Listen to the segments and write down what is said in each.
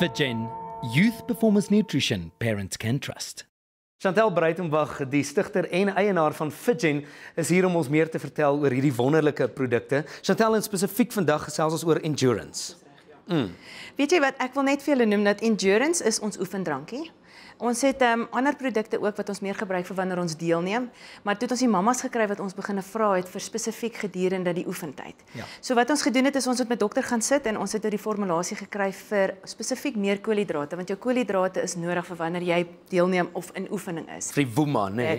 FitGen, youth performance nutrition parents can trust. Chantel Breitenberg, die stigter en eienaar van FitGen, is hier om ons meer te vertel oor hierdie wonderlike produkte. Chantel, en spesifiek vandag gesels ons oor endurance. Mm. Weet jy wat ek wil net vir julle noem dat endurance is ons oefendrankie. Ons het um, ander produkte ook wat ons meer gebruik vir wanneer ons deelneem, maar toe het ons die mammas gekry wat ons begine vra het vir spesifiek gedurende die oefentyd. Ja. So wat ons gedoen het is ons het met dokter gaan sit en ons het oor die formulasie gekry vir spesifiek meer koolhidrate want jou koolhidrate is nodig vir wanneer jy deelneem of in oefening is. Vir woema, né?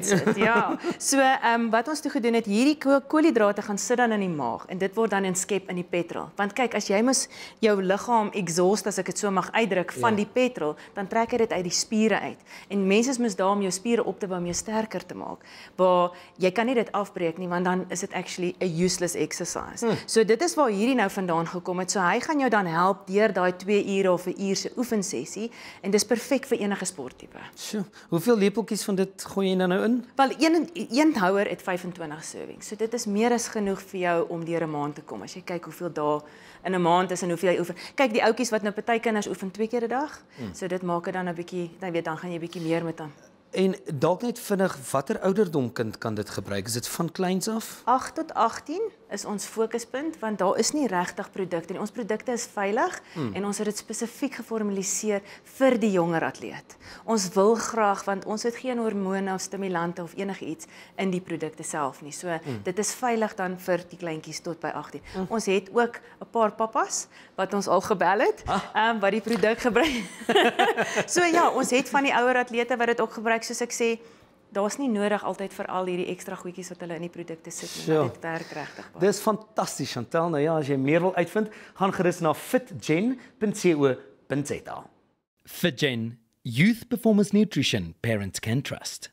Ja. So ehm um, wat ons toe gedoen het, hierdie koolhidrate gaan sit dan in die maag en dit word dan inskep in die petrol. Want kyk, as jy mos jou liggaam exhaust as ek dit so mag uitdruk van ja. die petrol, dan trek hy dit uit die spiere. Uit uit. En mense is mis daar om jou spiere op te bou om jou sterker te maak. Waar jy kan nie dit afbreek nie want dan is dit actually a useless exercise. Hmm. So dit is waar hierdie nou vandaan gekom het. So hy gaan jou dan help deur daai 2 ure of 'n uur se oefensessie en dis perfek vir enige sporttipe. So, hoeveel lepeltjies van dit gooi jy dan nou in? Wel een een houer het 25 servings. So dit is meer as genoeg vir jou om deur 'n maand te kom as jy kyk hoeveel dae in 'n maand is en hoeveel jy oefen. Kyk die ouetjies wat nou party kinders oefen twee keer 'n dag. Hmm. So dit maak dit dan 'n bietjie, jy weet dan gaan jy bietjie meer met hom. En dalk net vinnig watter ouderdom kind kan dit gebruik? Is dit van kleins af? 8 tot 18 is ons fokuspunt want daar is nie regtig produkte nie. Ons produkte is veilig mm. en ons het dit spesifiek geformaliseer vir die jonger atleet. Ons wil graag want ons het geen hormone of stimulante of enigiets in die produkte self nie. So mm. dit is veilig dan vir die kleintjies tot by 18. Mm. Ons het ook 'n paar pappas wat ons al gebel het, ah. ehm ah. um, wat die produk gebruik. so ja, ons het van die ouer atlete wat dit ook gebruik soos ek sê daar's nie nodig altyd vir al hierdie ekstra goedjies wat hulle in die produkte sit nie. So, dit werk regtig baie. Dis fantasties, Chantel. Nou ja, as jy meer wil uitvind, gaan gerus na fitgen.co.za. Fitgen, youth performance nutrition parents can trust.